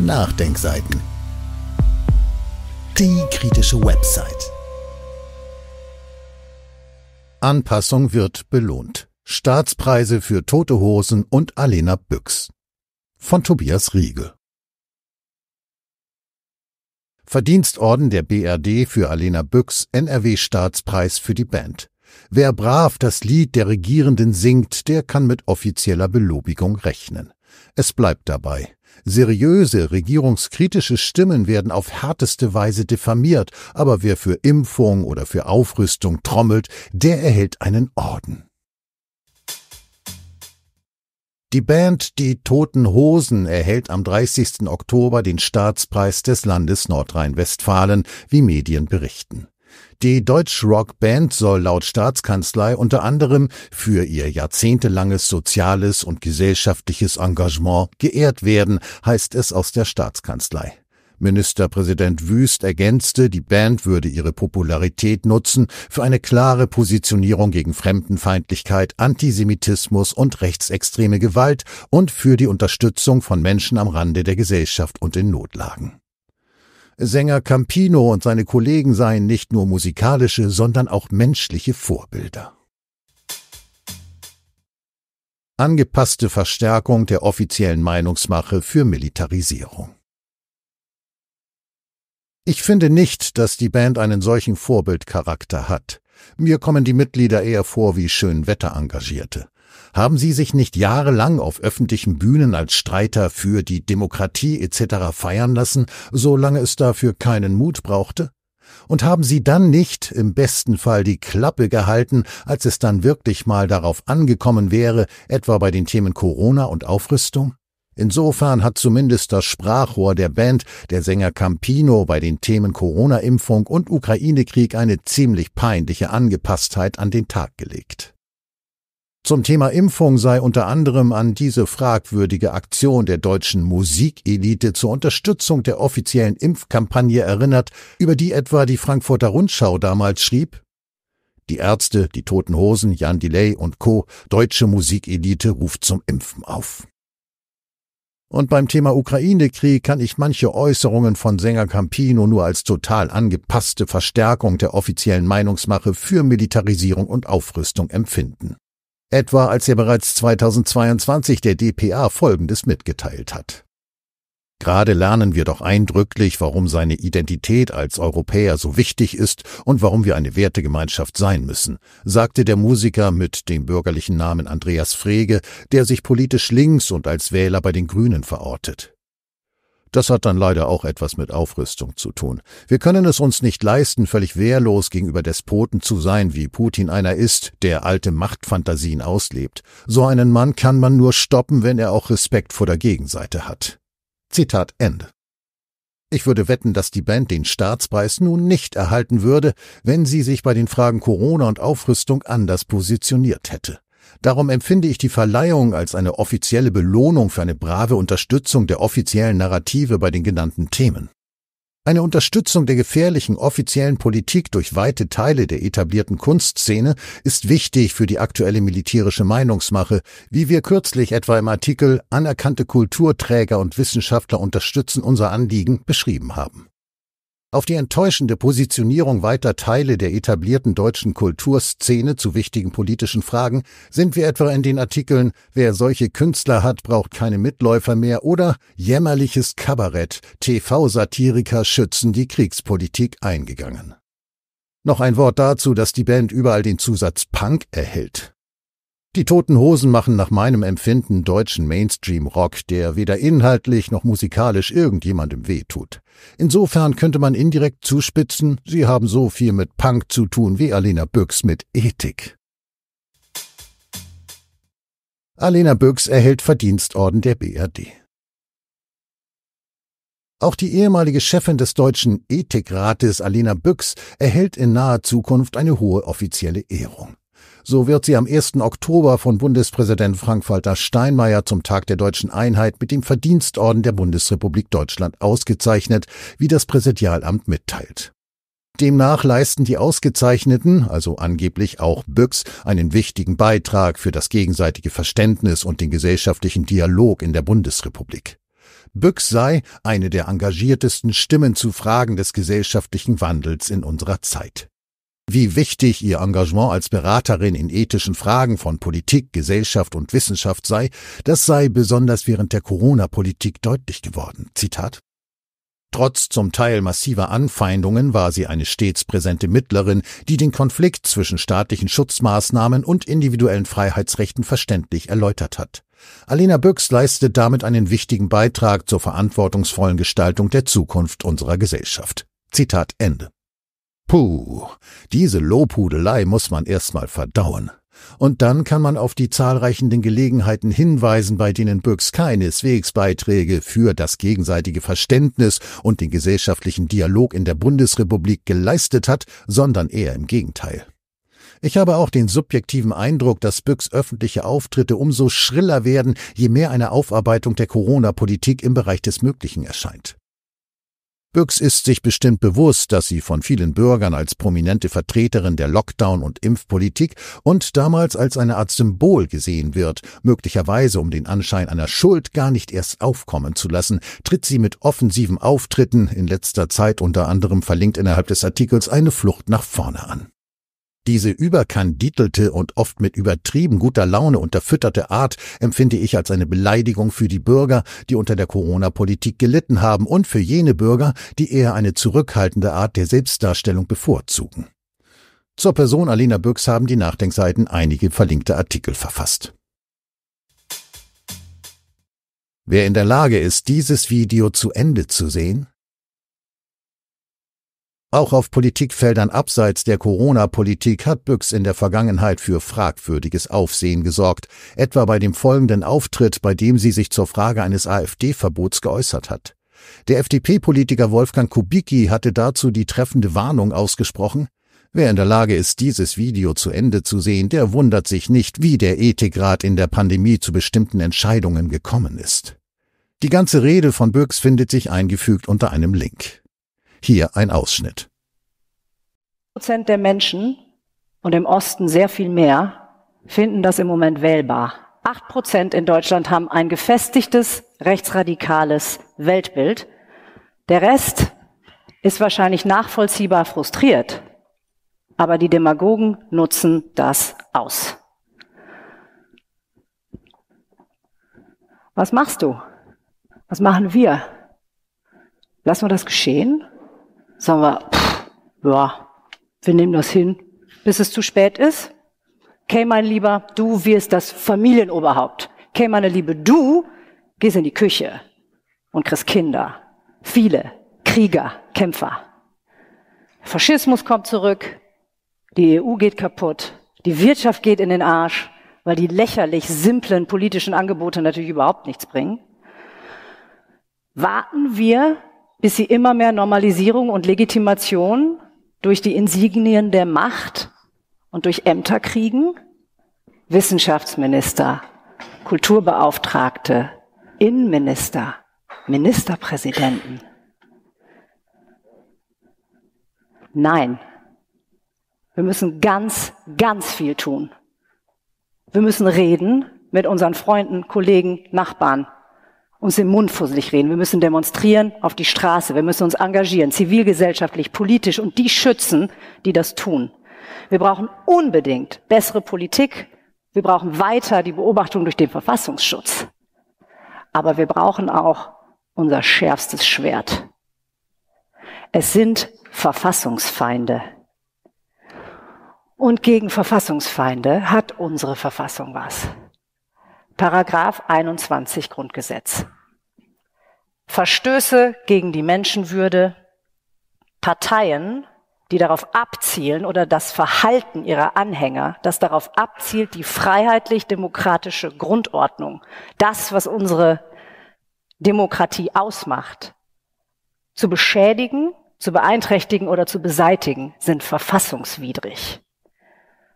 Nachdenkseiten. Die kritische Website. Anpassung wird belohnt. Staatspreise für Tote Hosen und Alena Büchs. Von Tobias Riegel. Verdienstorden der BRD für Alena Büchs, NRW-Staatspreis für die Band. Wer brav das Lied der Regierenden singt, der kann mit offizieller Belobigung rechnen. Es bleibt dabei. Seriöse, regierungskritische Stimmen werden auf härteste Weise diffamiert, aber wer für Impfung oder für Aufrüstung trommelt, der erhält einen Orden. Die Band Die Toten Hosen erhält am 30. Oktober den Staatspreis des Landes Nordrhein-Westfalen, wie Medien berichten. Die deutsch rock band soll laut Staatskanzlei unter anderem für ihr jahrzehntelanges soziales und gesellschaftliches Engagement geehrt werden, heißt es aus der Staatskanzlei. Ministerpräsident Wüst ergänzte, die Band würde ihre Popularität nutzen für eine klare Positionierung gegen Fremdenfeindlichkeit, Antisemitismus und rechtsextreme Gewalt und für die Unterstützung von Menschen am Rande der Gesellschaft und in Notlagen. Sänger Campino und seine Kollegen seien nicht nur musikalische, sondern auch menschliche Vorbilder. Angepasste Verstärkung der offiziellen Meinungsmache für Militarisierung. Ich finde nicht, dass die Band einen solchen Vorbildcharakter hat. Mir kommen die Mitglieder eher vor wie Schönwetterengagierte. Haben Sie sich nicht jahrelang auf öffentlichen Bühnen als Streiter für die Demokratie etc. feiern lassen, solange es dafür keinen Mut brauchte? Und haben Sie dann nicht im besten Fall die Klappe gehalten, als es dann wirklich mal darauf angekommen wäre, etwa bei den Themen Corona und Aufrüstung? Insofern hat zumindest das Sprachrohr der Band, der Sänger Campino, bei den Themen Corona-Impfung und Ukraine-Krieg eine ziemlich peinliche Angepasstheit an den Tag gelegt. Zum Thema Impfung sei unter anderem an diese fragwürdige Aktion der deutschen Musikelite zur Unterstützung der offiziellen Impfkampagne erinnert, über die etwa die Frankfurter Rundschau damals schrieb, die Ärzte, die Toten Hosen, Jan Delay und Co. Deutsche Musikelite ruft zum Impfen auf. Und beim Thema Ukraine-Krieg kann ich manche Äußerungen von Sänger Campino nur als total angepasste Verstärkung der offiziellen Meinungsmache für Militarisierung und Aufrüstung empfinden etwa als er bereits 2022 der DPA Folgendes mitgeteilt hat. Gerade lernen wir doch eindrücklich, warum seine Identität als Europäer so wichtig ist und warum wir eine Wertegemeinschaft sein müssen, sagte der Musiker mit dem bürgerlichen Namen Andreas Frege, der sich politisch links und als Wähler bei den Grünen verortet. Das hat dann leider auch etwas mit Aufrüstung zu tun. Wir können es uns nicht leisten, völlig wehrlos gegenüber Despoten zu sein, wie Putin einer ist, der alte Machtfantasien auslebt. So einen Mann kann man nur stoppen, wenn er auch Respekt vor der Gegenseite hat. Zitat Ende. Ich würde wetten, dass die Band den Staatspreis nun nicht erhalten würde, wenn sie sich bei den Fragen Corona und Aufrüstung anders positioniert hätte. Darum empfinde ich die Verleihung als eine offizielle Belohnung für eine brave Unterstützung der offiziellen Narrative bei den genannten Themen. Eine Unterstützung der gefährlichen offiziellen Politik durch weite Teile der etablierten Kunstszene ist wichtig für die aktuelle militärische Meinungsmache, wie wir kürzlich etwa im Artikel Anerkannte Kulturträger und Wissenschaftler unterstützen unser Anliegen beschrieben haben auf die enttäuschende Positionierung weiter Teile der etablierten deutschen Kulturszene zu wichtigen politischen Fragen sind wir etwa in den Artikeln Wer solche Künstler hat, braucht keine Mitläufer mehr oder Jämmerliches Kabarett, TV-Satiriker schützen die Kriegspolitik eingegangen. Noch ein Wort dazu, dass die Band überall den Zusatz Punk erhält. Die Toten Hosen machen nach meinem Empfinden deutschen Mainstream-Rock, der weder inhaltlich noch musikalisch irgendjemandem wehtut. Insofern könnte man indirekt zuspitzen, sie haben so viel mit Punk zu tun wie Alena Büchs mit Ethik. Alena Büchs erhält Verdienstorden der BRD. Auch die ehemalige Chefin des Deutschen Ethikrates Alena Büchs erhält in naher Zukunft eine hohe offizielle Ehrung. So wird sie am 1. Oktober von Bundespräsident Frank-Walter Steinmeier zum Tag der deutschen Einheit mit dem Verdienstorden der Bundesrepublik Deutschland ausgezeichnet, wie das Präsidialamt mitteilt. Demnach leisten die Ausgezeichneten, also angeblich auch Büchs, einen wichtigen Beitrag für das gegenseitige Verständnis und den gesellschaftlichen Dialog in der Bundesrepublik. Büchs sei eine der engagiertesten Stimmen zu Fragen des gesellschaftlichen Wandels in unserer Zeit wie wichtig ihr Engagement als Beraterin in ethischen Fragen von Politik, Gesellschaft und Wissenschaft sei, das sei besonders während der Corona-Politik deutlich geworden. Zitat Trotz zum Teil massiver Anfeindungen war sie eine stets präsente Mittlerin, die den Konflikt zwischen staatlichen Schutzmaßnahmen und individuellen Freiheitsrechten verständlich erläutert hat. Alena Büchs leistet damit einen wichtigen Beitrag zur verantwortungsvollen Gestaltung der Zukunft unserer Gesellschaft. Zitat Ende. Puh, diese Lobhudelei muss man erstmal verdauen. Und dann kann man auf die zahlreichen Gelegenheiten hinweisen, bei denen Büchs keineswegs Beiträge für das gegenseitige Verständnis und den gesellschaftlichen Dialog in der Bundesrepublik geleistet hat, sondern eher im Gegenteil. Ich habe auch den subjektiven Eindruck, dass Büchs öffentliche Auftritte umso schriller werden, je mehr eine Aufarbeitung der Corona-Politik im Bereich des Möglichen erscheint. Büchs ist sich bestimmt bewusst, dass sie von vielen Bürgern als prominente Vertreterin der Lockdown- und Impfpolitik und damals als eine Art Symbol gesehen wird. Möglicherweise, um den Anschein einer Schuld gar nicht erst aufkommen zu lassen, tritt sie mit offensiven Auftritten, in letzter Zeit unter anderem verlinkt innerhalb des Artikels, eine Flucht nach vorne an. Diese überkandidelte und oft mit übertrieben guter Laune unterfütterte Art empfinde ich als eine Beleidigung für die Bürger, die unter der Corona-Politik gelitten haben und für jene Bürger, die eher eine zurückhaltende Art der Selbstdarstellung bevorzugen. Zur Person Alina Büchs haben die Nachdenkseiten einige verlinkte Artikel verfasst. Wer in der Lage ist, dieses Video zu Ende zu sehen, auch auf Politikfeldern abseits der Corona-Politik hat Büchs in der Vergangenheit für fragwürdiges Aufsehen gesorgt, etwa bei dem folgenden Auftritt, bei dem sie sich zur Frage eines AfD-Verbots geäußert hat. Der FDP-Politiker Wolfgang Kubicki hatte dazu die treffende Warnung ausgesprochen, Wer in der Lage ist, dieses Video zu Ende zu sehen, der wundert sich nicht, wie der Ethikrat in der Pandemie zu bestimmten Entscheidungen gekommen ist. Die ganze Rede von Böcks findet sich eingefügt unter einem Link. Hier ein Ausschnitt. Prozent der Menschen und im Osten sehr viel mehr finden das im Moment wählbar. Acht Prozent in Deutschland haben ein gefestigtes rechtsradikales Weltbild. Der Rest ist wahrscheinlich nachvollziehbar frustriert, aber die Demagogen nutzen das aus. Was machst du? Was machen wir? Lassen wir das geschehen? sagen wir, pff, ja, wir nehmen das hin, bis es zu spät ist. Okay, mein Lieber, du wirst das Familienoberhaupt. Okay, meine Liebe, du gehst in die Küche und kriegst Kinder. Viele Krieger, Kämpfer. Faschismus kommt zurück, die EU geht kaputt, die Wirtschaft geht in den Arsch, weil die lächerlich simplen politischen Angebote natürlich überhaupt nichts bringen. Warten wir bis sie immer mehr Normalisierung und Legitimation durch die Insignien der Macht und durch Ämter kriegen? Wissenschaftsminister, Kulturbeauftragte, Innenminister, Ministerpräsidenten. Nein, wir müssen ganz, ganz viel tun. Wir müssen reden mit unseren Freunden, Kollegen, Nachbarn, uns den Mund fusselig reden. Wir müssen demonstrieren auf die Straße. Wir müssen uns engagieren, zivilgesellschaftlich, politisch und die schützen, die das tun. Wir brauchen unbedingt bessere Politik. Wir brauchen weiter die Beobachtung durch den Verfassungsschutz. Aber wir brauchen auch unser schärfstes Schwert. Es sind Verfassungsfeinde. Und gegen Verfassungsfeinde hat unsere Verfassung was. Paragraph 21 Grundgesetz. Verstöße gegen die Menschenwürde, Parteien, die darauf abzielen oder das Verhalten ihrer Anhänger, das darauf abzielt, die freiheitlich-demokratische Grundordnung, das, was unsere Demokratie ausmacht, zu beschädigen, zu beeinträchtigen oder zu beseitigen, sind verfassungswidrig.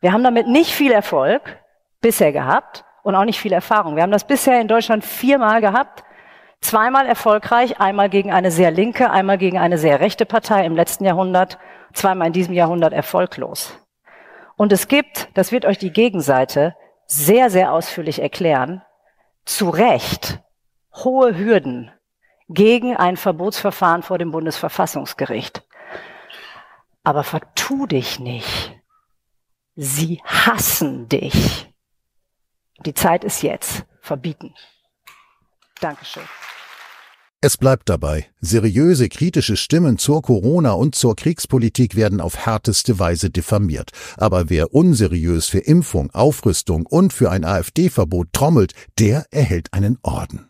Wir haben damit nicht viel Erfolg bisher gehabt und auch nicht viel Erfahrung. Wir haben das bisher in Deutschland viermal gehabt. Zweimal erfolgreich, einmal gegen eine sehr linke, einmal gegen eine sehr rechte Partei im letzten Jahrhundert, zweimal in diesem Jahrhundert erfolglos. Und es gibt, das wird euch die Gegenseite sehr, sehr ausführlich erklären, zu Recht hohe Hürden gegen ein Verbotsverfahren vor dem Bundesverfassungsgericht. Aber vertu dich nicht. Sie hassen dich. Die Zeit ist jetzt. Verbieten. Dankeschön. Es bleibt dabei, seriöse kritische Stimmen zur Corona und zur Kriegspolitik werden auf härteste Weise diffamiert. Aber wer unseriös für Impfung, Aufrüstung und für ein AfD-Verbot trommelt, der erhält einen Orden.